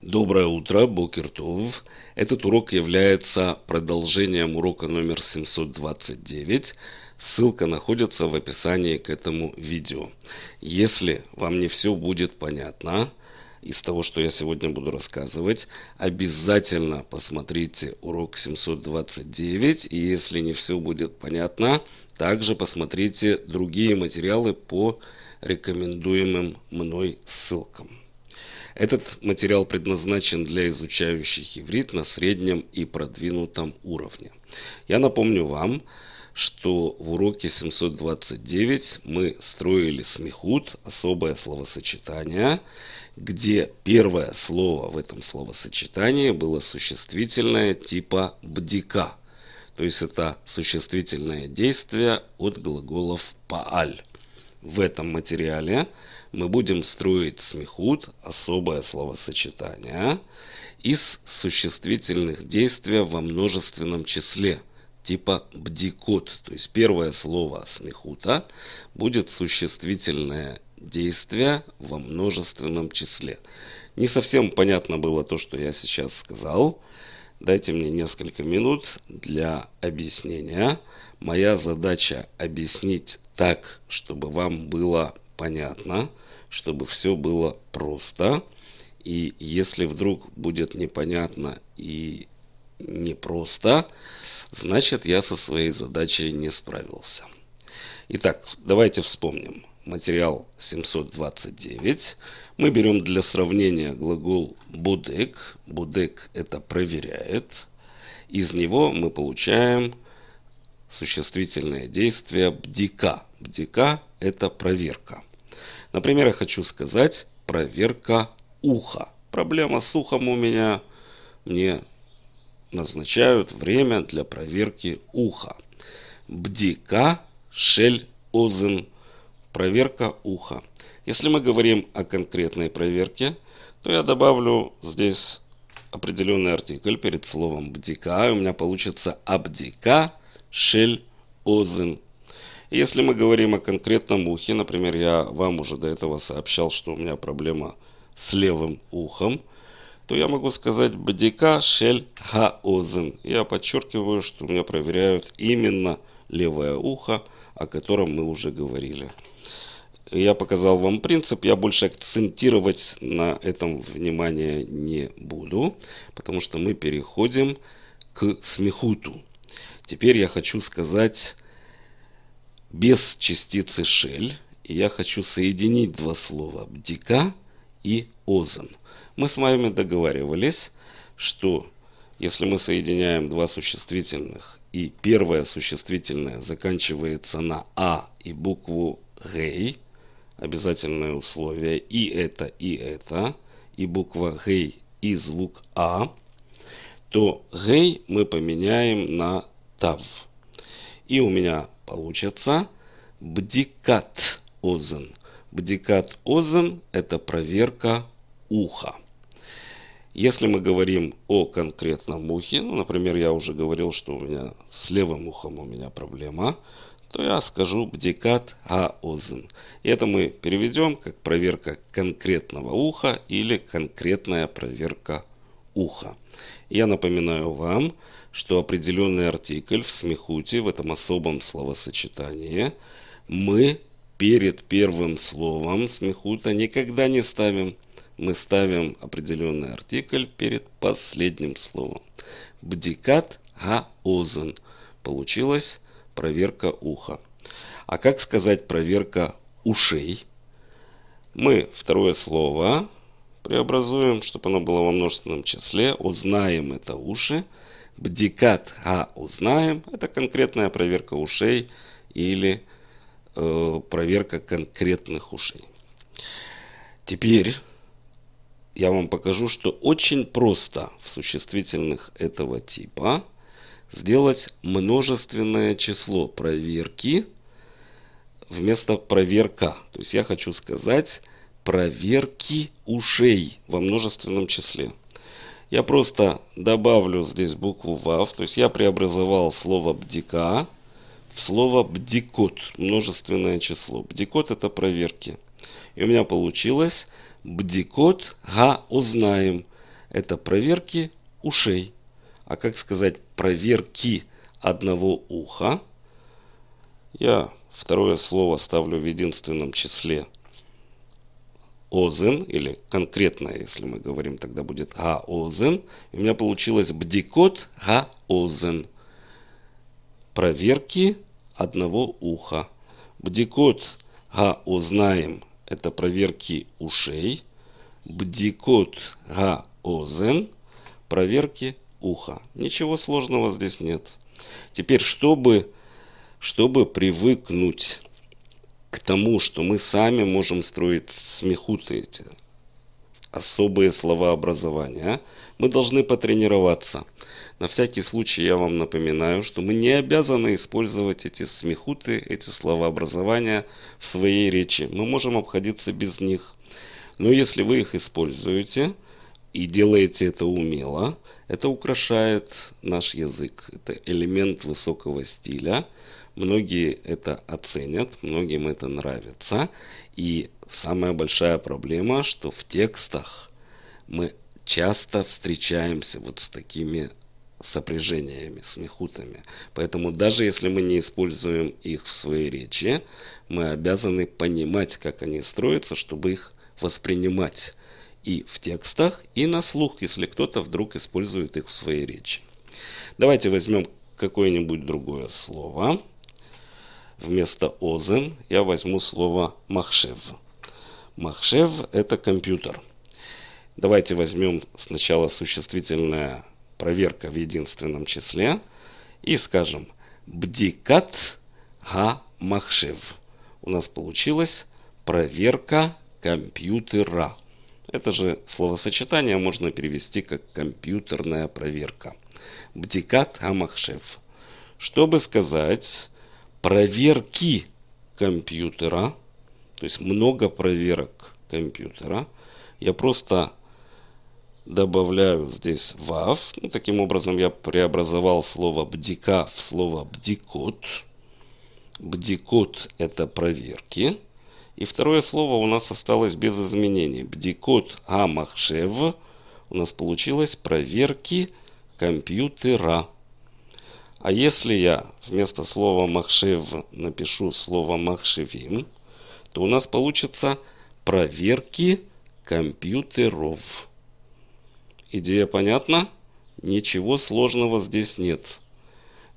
Доброе утро, Бокертов. Этот урок является продолжением урока номер 729. Ссылка находится в описании к этому видео. Если вам не все будет понятно из того, что я сегодня буду рассказывать, обязательно посмотрите урок 729. И если не все будет понятно, также посмотрите другие материалы по рекомендуемым мной ссылкам. Этот материал предназначен для изучающих иврит на среднем и продвинутом уровне. Я напомню вам, что в уроке 729 мы строили смехут, особое словосочетание, где первое слово в этом словосочетании было существительное типа «бдика». То есть это существительное действие от глаголов «пааль». В этом материале – мы будем строить смехут, особое словосочетание, а, из существительных действия во множественном числе, типа бдикот. То есть первое слово смехута будет существительное действие во множественном числе. Не совсем понятно было то, что я сейчас сказал. Дайте мне несколько минут для объяснения. Моя задача объяснить так, чтобы вам было понятно, чтобы все было просто. И если вдруг будет непонятно и непросто, значит я со своей задачей не справился. Итак, давайте вспомним. Материал 729. Мы берем для сравнения глагол «будек». «Будек» — это «проверяет». Из него мы получаем существительное действие «бдика». «Бдика» — это «проверка». Например, я хочу сказать проверка уха. Проблема с ухом у меня. Мне назначают время для проверки уха. Бдика шель озен. Проверка уха. Если мы говорим о конкретной проверке, то я добавлю здесь определенный артикль перед словом бдика. И у меня получится абдика шель озен если мы говорим о конкретном ухе, например, я вам уже до этого сообщал, что у меня проблема с левым ухом, то я могу сказать бдика шель хаозен. Я подчеркиваю, что у меня проверяют именно левое ухо, о котором мы уже говорили. Я показал вам принцип, я больше акцентировать на этом внимание не буду, потому что мы переходим к смехуту. Теперь я хочу сказать без частицы шель. И я хочу соединить два слова бдика и озон. Мы с вами договаривались, что если мы соединяем два существительных и первое существительное заканчивается на А и букву Гей, обязательное условие, и это, и это, и буква Гей и звук А, то Гей мы поменяем на Тав. И у меня получится бдикат озен. Бдикат озен – это проверка уха. Если мы говорим о конкретном ухе, ну, например, я уже говорил, что у меня с левым ухом у меня проблема, то я скажу бдикат аозен. И это мы переведем как проверка конкретного уха или конкретная проверка уха. Я напоминаю вам, что определенный артикль в смехуте, в этом особом словосочетании, мы перед первым словом смехута никогда не ставим. Мы ставим определенный артикль перед последним словом. Бдикат гаозен. Получилась проверка уха. А как сказать проверка ушей? Мы второе слово преобразуем, чтобы оно было во множественном числе. Узнаем это уши бдикат а узнаем, это конкретная проверка ушей или э, проверка конкретных ушей. Теперь я вам покажу, что очень просто в существительных этого типа сделать множественное число проверки вместо проверка. То есть я хочу сказать проверки ушей во множественном числе. Я просто добавлю здесь букву ВАВ. То есть я преобразовал слово «бдика» в слово «бдикот» множественное число. «Бдикот» — это проверки. И у меня получилось «бдикот га узнаем». Это проверки ушей. А как сказать «проверки» одного уха? Я второе слово ставлю в единственном числе – озен, или конкретно, если мы говорим, тогда будет гаозен. И у меня получилось бдикот гаозен. Проверки одного уха. Бдикот гаознаем – это проверки ушей. Бдикот гаозен – проверки уха. Ничего сложного здесь нет. Теперь, чтобы, чтобы привыкнуть к тому, что мы сами можем строить смехуты эти, особые слова образования. А? Мы должны потренироваться. На всякий случай я вам напоминаю, что мы не обязаны использовать эти смехуты, эти слова образования в своей речи. Мы можем обходиться без них. Но если вы их используете и делаете это умело, это украшает наш язык. Это элемент высокого стиля – Многие это оценят, многим это нравится. И самая большая проблема, что в текстах мы часто встречаемся вот с такими сопряжениями, с мехутами. Поэтому даже если мы не используем их в своей речи, мы обязаны понимать, как они строятся, чтобы их воспринимать и в текстах, и на слух, если кто-то вдруг использует их в своей речи. Давайте возьмем какое-нибудь другое слово. Вместо «озен» я возьму слово «махшев». «Махшев» – это компьютер. Давайте возьмем сначала существительное проверка в единственном числе и скажем «бдикат га махшев». У нас получилось проверка компьютера. Это же словосочетание можно перевести как компьютерная проверка. Бдикат га махшев. Чтобы сказать проверки компьютера, то есть много проверок компьютера. Я просто добавляю здесь WAV. Ну, таким образом я преобразовал слово бдика в слово бдикод. Бдикод это проверки. И второе слово у нас осталось без изменений. Бдикод Амахшев у нас получилось проверки компьютера. А если я вместо слова «махшев» напишу слово «махшевим», то у нас получится «проверки компьютеров». Идея понятна? Ничего сложного здесь нет.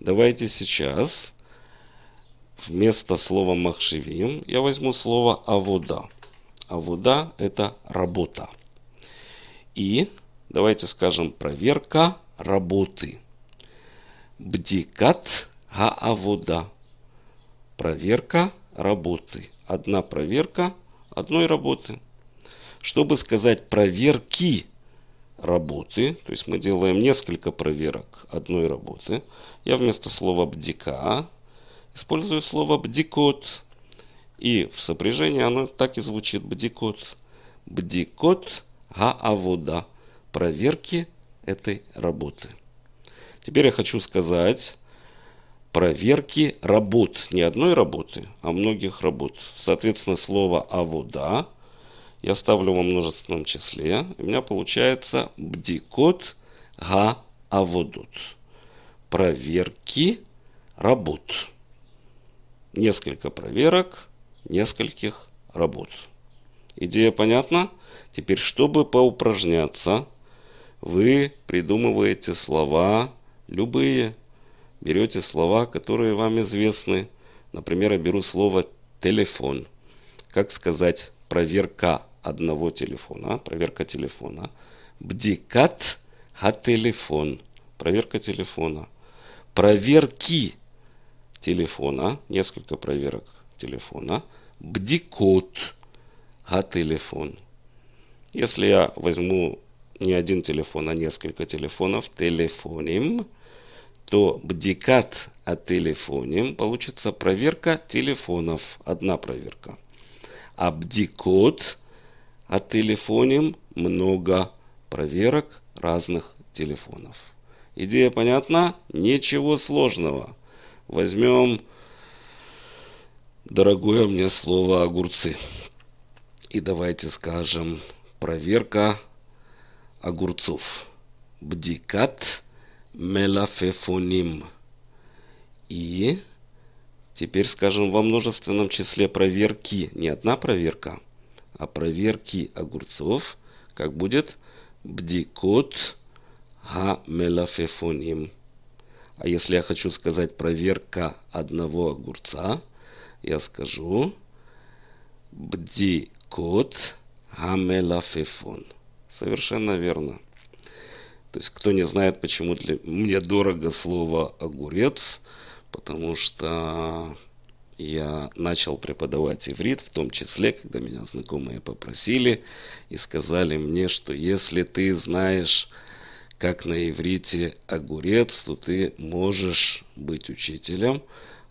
Давайте сейчас вместо слова «махшевим» я возьму слово «авода». «Авода» – это «работа». И давайте скажем «проверка работы». Бдикат Гаавода. Проверка работы. Одна проверка одной работы. Чтобы сказать проверки работы, то есть мы делаем несколько проверок одной работы, я вместо слова бдика использую слово бдикот. И в сопряжении оно так и звучит бдикот. Бдикот гаавода. Проверки этой работы. Теперь я хочу сказать проверки работ. Не одной работы, а многих работ. Соответственно, слово «авода» я ставлю во множественном числе. У меня получается «бдикот га аводот». Проверки работ. Несколько проверок, нескольких работ. Идея понятна? Теперь, чтобы поупражняться, вы придумываете слова любые. Берете слова, которые вам известны. Например, я беру слово «телефон». Как сказать «проверка» одного телефона? Проверка телефона. «Бдикат ха телефон». Проверка телефона. Проверки телефона. Несколько проверок телефона. «Бдикот ха телефон». Если я возьму не один телефон, а несколько телефонов, телефоним – то бдикат о телефоне получится проверка телефонов. Одна проверка. А бдикот о телефоне много проверок разных телефонов. Идея понятна? Ничего сложного. Возьмем дорогое мне слово огурцы. И давайте скажем проверка огурцов. Бдикат – мелафефоним. И теперь скажем во множественном числе проверки. Не одна проверка, а проверки огурцов. Как будет? Бдикот ха мелафефоним. А если я хочу сказать проверка одного огурца, я скажу бдикот хамелафефон. Совершенно верно. То есть, кто не знает, почему для... мне дорого слово «огурец», потому что я начал преподавать иврит, в том числе, когда меня знакомые попросили и сказали мне, что если ты знаешь, как на иврите огурец, то ты можешь быть учителем.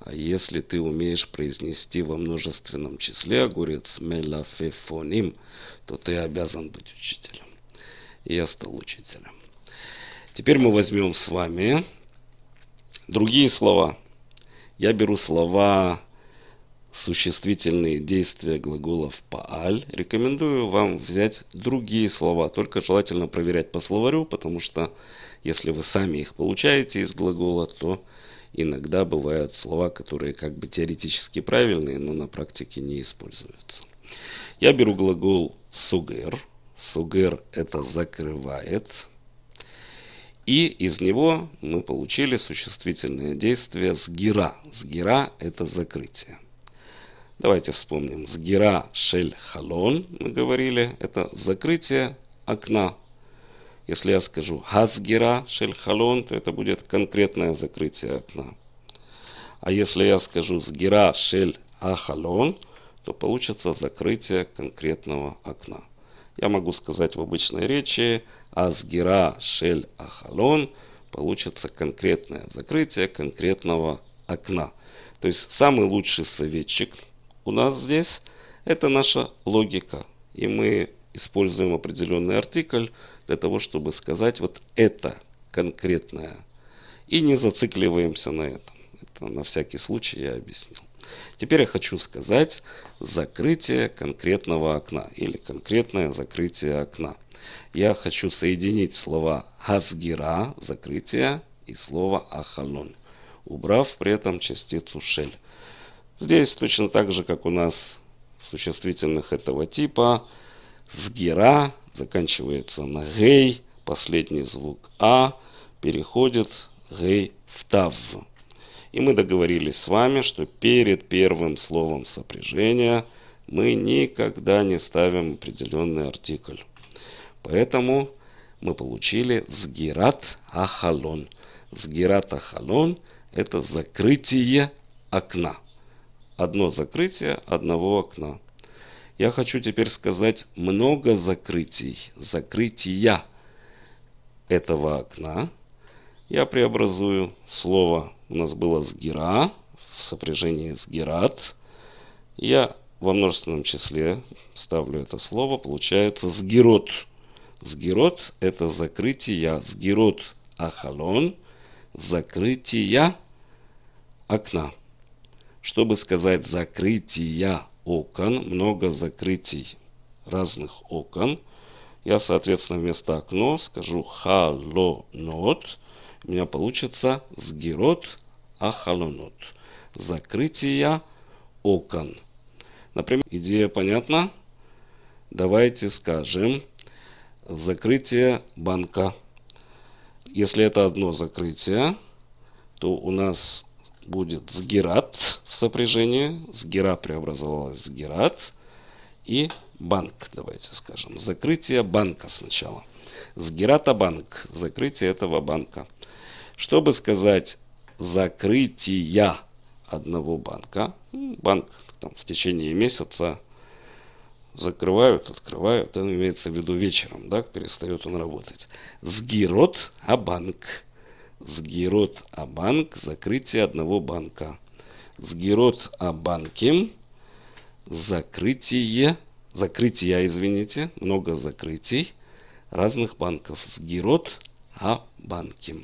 А если ты умеешь произнести во множественном числе огурец мелафефоним, то ты обязан быть учителем. И я стал учителем. Теперь мы возьмем с вами другие слова. Я беру слова существительные действия глаголов пааль. Рекомендую вам взять другие слова, только желательно проверять по словарю, потому что если вы сами их получаете из глагола, то иногда бывают слова, которые как бы теоретически правильные, но на практике не используются. Я беру глагол сугер. Сугер это закрывает. И из него мы получили существительное действие «сгира». «Сгира» – это закрытие. Давайте вспомним. «Сгира шель халон» мы говорили. Это закрытие окна. Если я скажу «хазгира шель халон», то это будет конкретное закрытие окна. А если я скажу «сгира шель ахалон», то получится закрытие конкретного окна я могу сказать в обычной речи «Асгира шель ахалон» получится конкретное закрытие конкретного окна. То есть самый лучший советчик у нас здесь – это наша логика. И мы используем определенный артикль для того, чтобы сказать вот это конкретное. И не зацикливаемся на этом. Это на всякий случай я объяснил. Теперь я хочу сказать закрытие конкретного окна или конкретное закрытие окна. Я хочу соединить слова «газгира» – закрытие и слово «ахалон», убрав при этом частицу «шель». Здесь точно так же, как у нас в существительных этого типа, «сгира» заканчивается на «гей», последний звук «а», переходит «гей» в «тав» и мы договорились с вами, что перед первым словом сопряжения мы никогда не ставим определенный артикль. Поэтому мы получили сгират ахалон. Сгират ахалон – это закрытие окна. Одно закрытие одного окна. Я хочу теперь сказать много закрытий, закрытия этого окна. Я преобразую слово у нас было сгира в сопряжении с герат. Я во множественном числе ставлю это слово, получается сгирот. Сгирот – это закрытие, сгирот ахалон, закрытие окна. Чтобы сказать закрытие окон, много закрытий разных окон, я, соответственно, вместо окно скажу халонот, у меня получится сгирот ахалонот. Закрытие окон. Например, идея понятна? Давайте скажем закрытие банка. Если это одно закрытие, то у нас будет сгират в сопряжении. Сгира преобразовалась сгират. И банк, давайте скажем. Закрытие банка сначала. Сгирата банк. Закрытие этого банка чтобы сказать закрытие одного банка. Ну, банк там, в течение месяца закрывают, открывают, он имеется в виду вечером, да, перестает он работать. Сгирот а банк. Сгирот а банк, закрытие одного банка. Сгирот а банке, закрытие, закрытие, извините, много закрытий разных банков. Сгирот а банке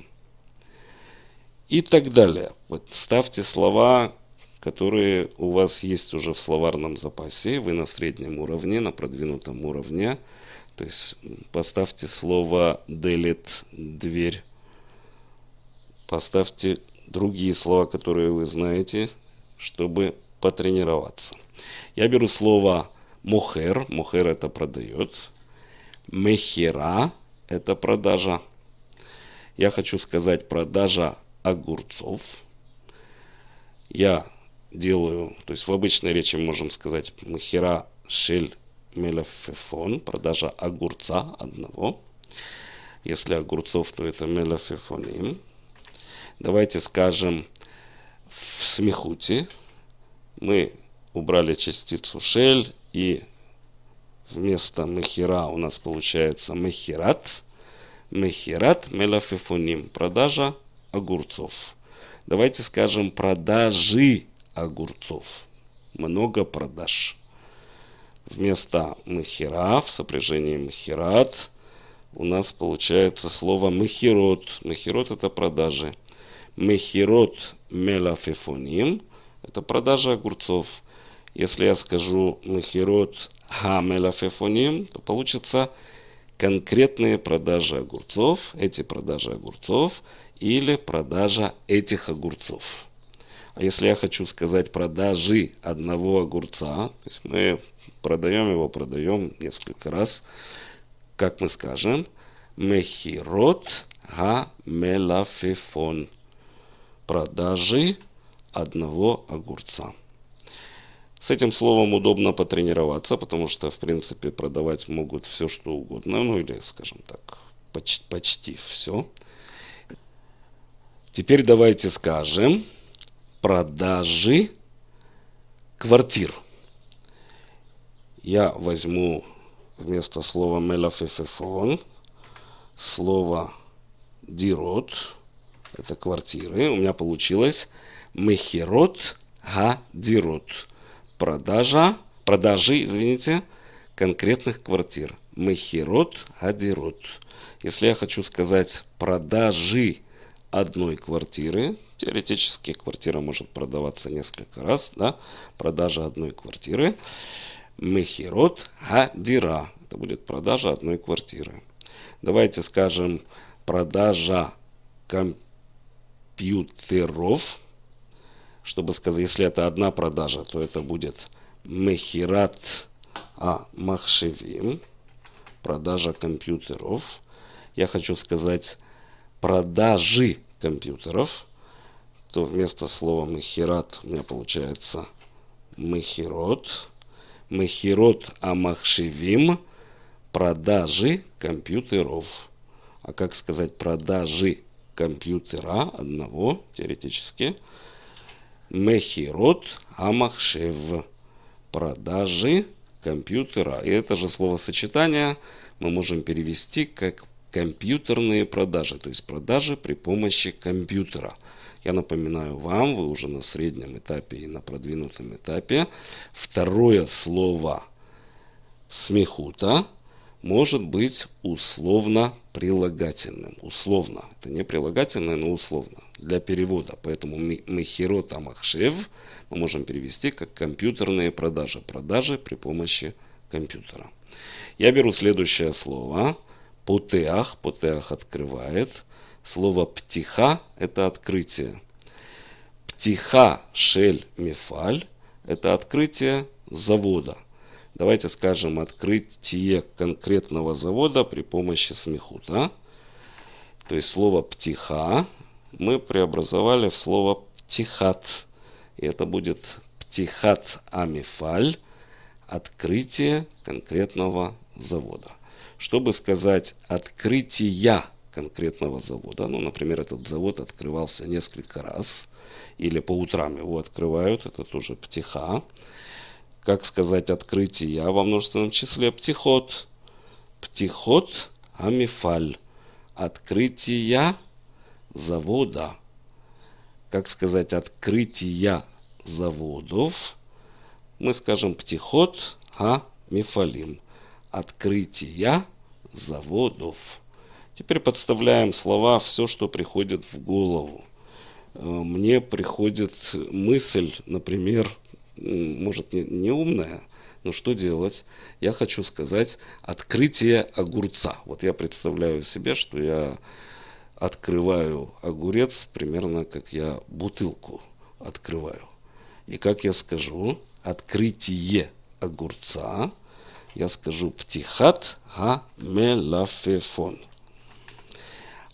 и так далее. Вот ставьте слова, которые у вас есть уже в словарном запасе, вы на среднем уровне, на продвинутом уровне. То есть поставьте слово delete дверь, поставьте другие слова, которые вы знаете, чтобы потренироваться. Я беру слово мухер, мухер это продает, мехера это продажа. Я хочу сказать продажа огурцов. Я делаю, то есть в обычной речи можем сказать махера шель мелафефон, продажа огурца одного. Если огурцов, то это мелафефоним. Давайте скажем в смехуте. Мы убрали частицу шель и вместо мехера у нас получается мехерат. Мехерат мелафефоним, продажа огурцов. Давайте скажем продажи огурцов. Много продаж. Вместо махера в сопряжении махерат у нас получается слово махерот. Махерот это продажи. Махерот мелафифоним это продажа огурцов. Если я скажу махерот хамелафифоним, то получится конкретные продажи огурцов. Эти продажи огурцов – или продажа этих огурцов. А если я хочу сказать продажи одного огурца, то есть мы продаем его, продаем несколько раз, как мы скажем, мехирот га мелафифон. Продажи одного огурца. С этим словом удобно потренироваться, потому что, в принципе, продавать могут все, что угодно, ну или, скажем так, почти, почти все. Теперь давайте скажем продажи квартир. Я возьму вместо слова мелофефефон слово дирот. Это квартиры. У меня получилось мехирот гадирот. Продажа, продажи, извините, конкретных квартир. Мехирот гадирот. Если я хочу сказать продажи одной квартиры, теоретически квартира может продаваться несколько раз, да, продажа одной квартиры, мехирот хадира, это будет продажа одной квартиры. Давайте скажем продажа компьютеров, чтобы сказать, если это одна продажа, то это будет мехират а махшевим, продажа компьютеров. Я хочу сказать продажи компьютеров, то вместо слова «махират» у меня получается «махирот». «Махирот амахшивим» – продажи компьютеров. А как сказать «продажи компьютера» одного, теоретически? «Махирот амахшив» – продажи компьютера. И это же словосочетание мы можем перевести как компьютерные продажи, то есть продажи при помощи компьютера. Я напоминаю вам, вы уже на среднем этапе и на продвинутом этапе. Второе слово смехута может быть условно прилагательным. Условно. Это не прилагательное, но условно. Для перевода. Поэтому мехирота махшев мы можем перевести как компьютерные продажи. Продажи при помощи компьютера. Я беру следующее слово – потеах, потеах открывает. Слово птиха – это открытие. Птиха шель мифаль это открытие завода. Давайте скажем открытие конкретного завода при помощи смехута. То есть слово птиха мы преобразовали в слово птихат. И это будет птихат амифаль – открытие конкретного завода чтобы сказать «открытия» конкретного завода. Ну, например, этот завод открывался несколько раз, или по утрам его открывают, это тоже птиха. Как сказать «открытия» во множественном числе? птиход, птиход, амифаль. Открытия завода. Как сказать «открытия заводов»? Мы скажем птиход, амифалим» открытия заводов. Теперь подставляем слова все, что приходит в голову. Э, мне приходит мысль, например, может не, умная, но что делать? Я хочу сказать открытие огурца. Вот я представляю себе, что я открываю огурец примерно как я бутылку открываю. И как я скажу, открытие огурца я скажу «птихат гамелафефон».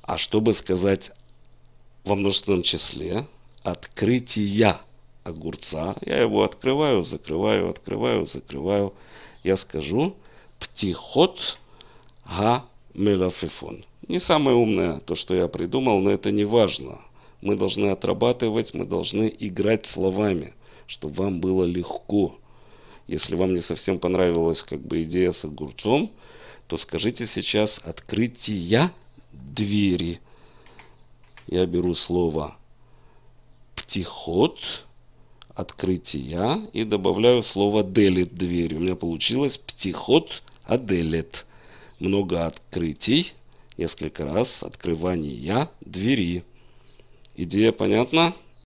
А чтобы сказать во множественном числе «открытия огурца», я его открываю, закрываю, открываю, закрываю, я скажу «птихот гамелафефон». Не самое умное то, что я придумал, но это не важно. Мы должны отрабатывать, мы должны играть словами, чтобы вам было легко. Если вам не совсем понравилась как бы идея с огурцом, то скажите сейчас открытие двери. Я беру слово «птиход», «открытие» и добавляю слово «делит» дверь. У меня получилось «птиход», «аделит». Много открытий, несколько раз открывания двери. Идея понятна?